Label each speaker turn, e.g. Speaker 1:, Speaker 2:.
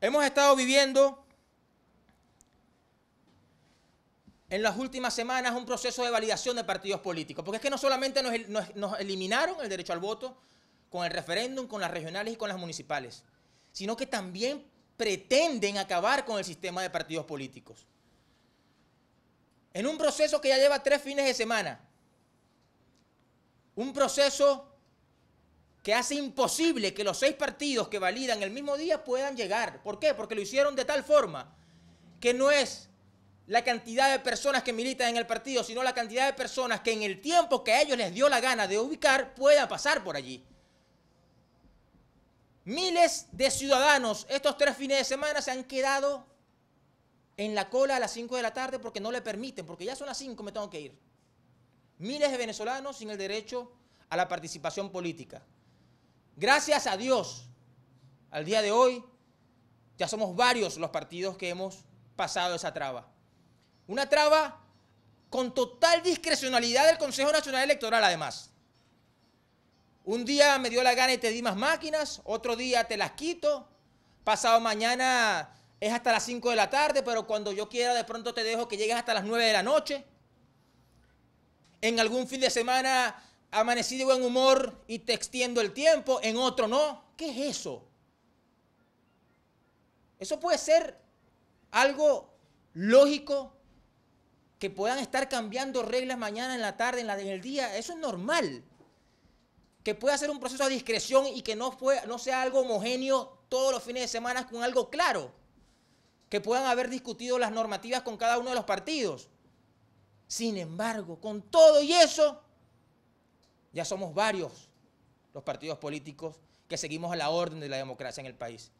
Speaker 1: Hemos estado viviendo en las últimas semanas un proceso de validación de partidos políticos, porque es que no solamente nos, eliminaron el derecho al voto con el referéndum, con las regionales y con las municipales, sino que también pretenden acabar con el sistema de partidos políticos. En un proceso que ya lleva tres fines de semana, un proceso que hace imposible que los seis partidos que validan el mismo día puedan llegar. ¿Por qué? Porque lo hicieron de tal forma que no es la cantidad de personas que militan en el partido, sino la cantidad de personas que en el tiempo que a ellos les dio la gana de ubicar puedan pasar por allí. Miles de ciudadanos estos tres fines de semana se han quedado en la cola a las 5 de la tarde porque no le permiten, porque ya son las 5, me tengo que ir. Miles de venezolanos sin el derecho a la participación política. Gracias a Dios, al día de hoy ya somos varios los partidos que hemos pasado esa traba. Una traba con total discrecionalidad del Consejo Nacional Electoral, además. Un día me dio la gana y te di más máquinas, otro día te las quito, pasado mañana es hasta las 5 de la tarde, pero cuando yo quiera de pronto te dejo que llegues hasta las 9 de la noche. En algún fin de semana amanecí de buen humor y te extiendo el tiempo, en otro no. ¿Qué es eso? Eso puede ser algo lógico, que puedan estar cambiando reglas mañana en la tarde, en, el día. Eso es normal. Que pueda ser un proceso a discreción y que no, fue, no sea algo homogéneo todos los fines de semana con algo claro. Que puedan haber discutido las normativas con cada uno de los partidos. Sin embargo, con todo y eso, ya somos varios los partidos políticos que seguimos a la orden de la democracia en el país.